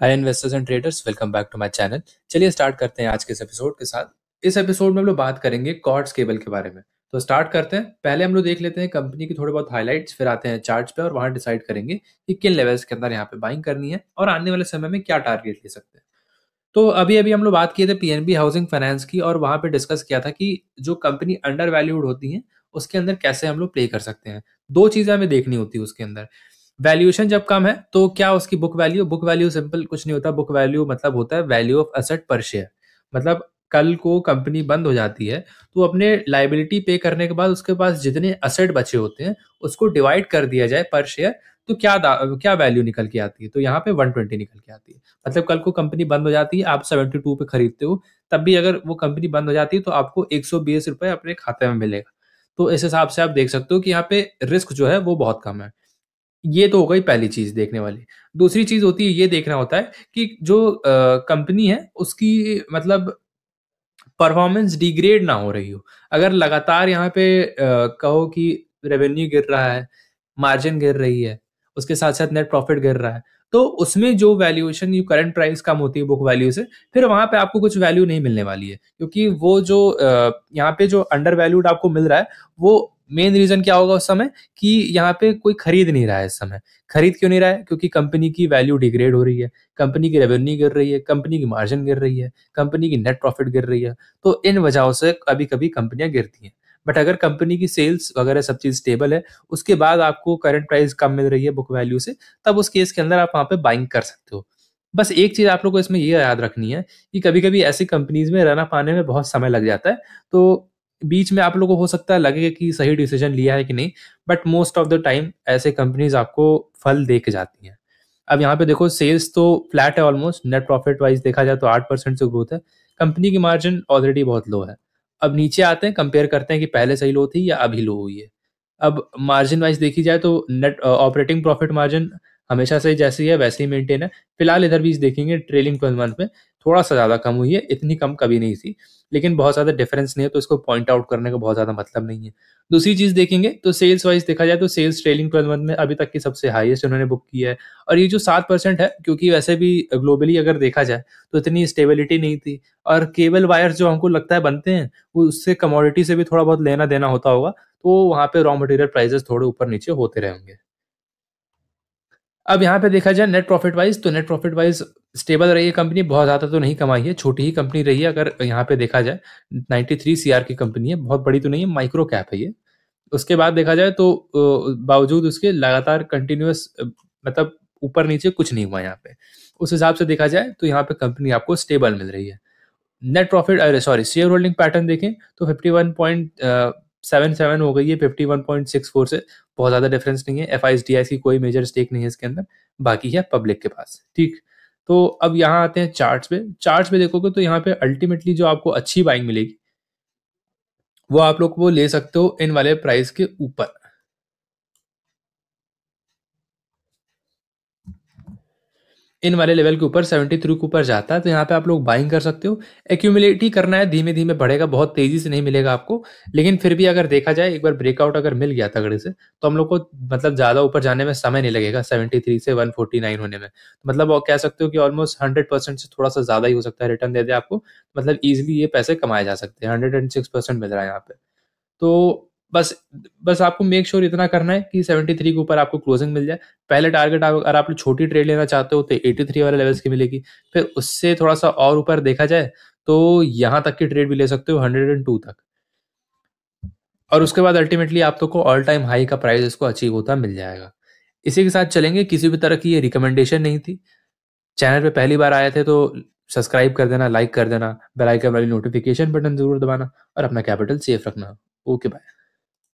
hi investors and traders welcome back to my channel चलिए start करते हैं आज के इस एपिसोड के साथ इस एपिसोड में हम लोग बात करेंगे कॉर्ड्स केबल के बारे में तो स्टार्ट करते हैं पहले हम लोग देख लेते हैं कंपनी की थोड़े बहुत हाईलाइट्स फिर आते हैं चार्ज पे और वहां डिसाइड करेंगे कि किन लेवल्स के अंदर यहाँ पे बाइंग करनी है और आने वाले समय में क्या टारगेट ले सकते हैं तो अभी अभी हम लोग बात किए थे पीएनबी हाउसिंग फाइनेंस की और वहां पे डिस्कस किया था कि जो कंपनी अंडर वैल्यूड होती है उसके अंदर कैसे हम लोग प्ले कर सकते हैं दो चीजें हमें देखनी होती है उसके अंदर वैल्यूएशन जब कम है तो क्या उसकी book value book value simple कुछ नहीं होता बुक वैल्यू मतलब होता है value of asset per share मतलब कल को कंपनी बंद हो जाती है तो अपने लाइबिलिटी पे करने के बाद उसके पास जितने असेट बचे होते हैं उसको डिवाइड कर दिया जाए पर शेयर तो क्या क्या वैल्यू निकल के आती है तो यहाँ पे वन ट्वेंटी निकल के आती है मतलब कल को कंपनी बंद हो जाती है आप सेवेंटी टू पे खरीदते हो तब भी अगर वो कंपनी बंद हो जाती है तो आपको एक सौ बीस रुपए अपने खाते में मिलेगा तो इस हिसाब से आप देख सकते हो कि यहाँ पे रिस्क जो है वो बहुत कम है ये तो हो गई पहली चीज देखने वाली दूसरी चीज होती है ये देखना होता है कि जो कंपनी है उसकी मतलब परफॉर्मेंस डिग्रेड ना हो रही हो अगर लगातार यहाँ पे कहो कि रेवेन्यू गिर रहा है मार्जिन गिर रही है उसके साथ साथ नेट प्रॉफिट गिर रहा है तो उसमें जो वैल्यूएशन यू करंट प्राइस कम होती है बुक वैल्यू से फिर वहां पे आपको कुछ वैल्यू नहीं मिलने वाली है क्योंकि वो जो यहाँ पे जो अंडर वैल्यूड आपको मिल रहा है वो मेन रीजन क्या होगा उस समय कि यहाँ पे कोई खरीद नहीं रहा है इस समय खरीद क्यों नहीं रहा है क्योंकि कंपनी की वैल्यू डिग्रेड हो रही है कंपनी की रेवेन्यू गिर रही है कंपनी की मार्जिन गिर रही है कंपनी की नेट प्रॉफिट गिर रही है तो इन वजहों से कभी कभी कंपनियां गिरती हैं बट अगर कंपनी की सेल्स वगैरह सब चीज स्टेबल है उसके बाद आपको करंट प्राइस कम मिल रही है बुक वैल्यू से तब उस केस के अंदर आप वहाँ पे बाइंग कर सकते हो बस एक चीज आप लोग को इसमें ये याद रखनी है कि कभी कभी ऐसी कंपनीज में रहना पाने में बहुत समय लग जाता है तो बीच में आप लोगों को हो सकता है लगे कि सही डिसीजन लिया है कि नहीं but most of the time ऐसे कंपनीज आपको फल दे के जाती हैं अब यहाँ पे देखो सेल्स तो फ्लैट है ऑलमोस्ट नेट प्रॉफिट वाइज देखा जाए तो आठ परसेंट से ग्रोथ है कंपनी की मार्जिन ऑलरेडी बहुत लो है अब नीचे आते हैं कंपेयर करते हैं कि पहले सही लो थी या अभी लो हुई है अब मार्जिन वाइज देखी जाए तो नेट ऑपरेटिंग प्रॉफिट मार्जिन हमेशा से जैसी है वैसे ही मेंटेन है फिलहाल इधर भी देखेंगे ट्रेलिंग ट्वेल्व मंथ में थोड़ा सा ज़्यादा कम हुई है इतनी कम कभी नहीं थी लेकिन बहुत ज़्यादा डिफरेंस नहीं है तो इसको पॉइंट आउट करने का बहुत ज़्यादा मतलब नहीं है दूसरी चीज़ देखेंगे तो सेल्स वाइज देखा जाए तो सेल्स ट्रेलिंग ट्वेल्व मंथ में अभी तक की सबसे हाईएस्ट उन्होंने बुक किया है और ये जो सात परसेंट है क्योंकि वैसे भी ग्लोबली अगर देखा जाए तो इतनी स्टेबिलिटी नहीं थी और केबल वायर्स जो हमको लगता है बनते हैं वो उससे कमोडिटी से भी थोड़ा बहुत लेना देना होता होगा तो वहाँ पे रॉ मटेरियल प्राइजेस थोड़े ऊपर नीचे होते रहेंगे अब यहाँ पे देखा जाए नेट प्रॉफिट वाइज तो नेट प्रॉफिट वाइज स्टेबल रही है कंपनी बहुत ज़्यादा तो नहीं कमाई है छोटी ही कंपनी रही है अगर यहाँ पे देखा जाए 93 थ्री की कंपनी है बहुत बड़ी तो नहीं है माइक्रो कैप है ये उसके बाद देखा जाए तो बावजूद उसके लगातार कंटिन्यूस मतलब ऊपर नीचे कुछ नहीं हुआ यहाँ पे उस हिसाब से देखा जाए तो यहाँ पे कंपनी आपको स्टेबल मिल रही है net profit sorry share holding pattern देखें तो fifty one point seven seven हो गई है fifty one point six four से बहुत ज़्यादा डिफरेंस नहीं है एफ आई की कोई मेजर स्टेक नहीं है इसके अंदर बाकी है पब्लिक के पास ठीक तो अब यहाँ आते हैं चार्ट्स पे चार्ट्स पे देखोगे तो यहाँ पे अल्टीमेटली जो आपको अच्छी बाइंग मिलेगी वो आप लोग वो ले सकते हो इन वाले प्राइस के ऊपर इन वाले लेवल के ऊपर सेवेंटी थ्री के ऊपर जाता है तो यहाँ पे आप लोग बाइंग कर सकते हो एक्यूमुलेट ही करना है धीमे धीमे बढ़ेगा बहुत तेजी से नहीं मिलेगा आपको लेकिन फिर भी अगर देखा जाए एक बार ब्रेकआउट अगर मिल गया तगड़े से तो हम लोग को मतलब ज्यादा ऊपर जाने में समय नहीं लगेगा सेवेंटी थ्री से वन फोर्टी नाइन होने में तो मतलब और कह सकते हो कि ऑलमोस्ट हंड्रेड परसेंट से थोड़ा सा ज्यादा ही हो सकता है रिटर्न दे दे आपको मतलब ईजिली ये पैसे कमाए जा सकते हैं हंड्रेड एंड सिक्स परसेंट मिल रहा है यहाँ पे तो बस बस आपको मेक श्योर sure इतना करना है कि 73 के ऊपर आपको क्लोजिंग मिल जाए पहले टारगेट अगर आप छोटी ट्रेड लेना चाहते हो तो 83 वाले लेवल्स की मिलेगी फिर उससे थोड़ा सा और ऊपर देखा जाए तो यहाँ तक की ट्रेड भी ले सकते हो हंड्रेड तक और उसके बाद अल्टीमेटली आप लोग को ऑल टाइम हाई का प्राइस इसको अचीव होता मिल जाएगा इसी के साथ चलेंगे किसी भी तरह की ये रिकमेंडेशन नहीं थी चैनल पे पहली बार आए थे तो सब्सक्राइब कर देना लाइक कर देना बेल आइकन वाली नोटिफिकेशन बटन जरूर दबाना और अपना कैपिटल सेफ रखना ओके बाय